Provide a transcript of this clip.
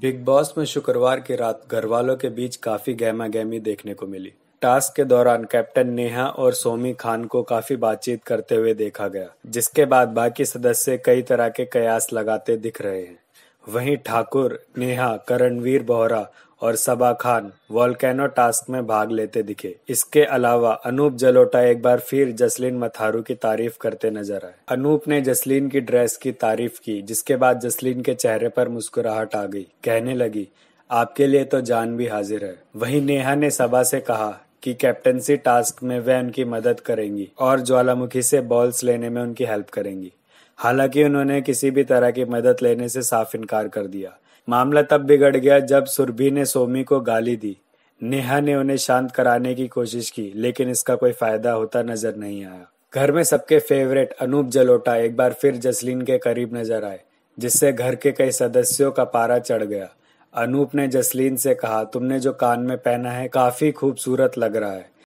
big boss में शुक्रवार की रात घरवालों के बीच काफी गहमा गहमी देखने को मिली टास्क के दौरान कैप्टन नेहा और सोमी खान को काफी बातचीत करते हुए देखा गया जिसके बाद बाकी सदस्य कई तरह के कयास लगाते दिख रहे हैं वहीं ठाकुर नेहा करणवीर बोहरा और सबा खान वॉलकैनो टास्क में भाग लेते दिखे इसके अलावा अनूप जलोटा एक बार फिर जसलीन मथारू की तारीफ करते नजर आए अनूप ने जसलीन की ड्रेस की तारीफ की जिसके बाद जसलीन के चेहरे पर मुस्कुराहट आ गई कहने लगी आपके लिए तो जान भी हाजिर है वहीं नेहा ने सबा से कहा कि कैप्टनसी टास्क में वह उनकी मदद करेंगी और ज्वालामुखी से बॉल्स लेने में उनकी हेल्प करेंगी हालांकि उन्होंने किसी भी तरह की मदद लेने से साफ इनकार कर दिया मामला तब बिगड़ गया जब सुरभि ने सोमी को गाली दी नेहा ने उन्हें शांत कराने की कोशिश की लेकिन इसका कोई फायदा होता नजर नहीं आया घर में सबके फेवरेट अनूप जलोटा एक बार फिर जसलीन के करीब नजर आए जिससे घर के कई सदस्यों का पारा चढ़ गया अनूप ने जसलीन से कहा तुमने जो कान में पहना है काफी खूबसूरत लग रहा है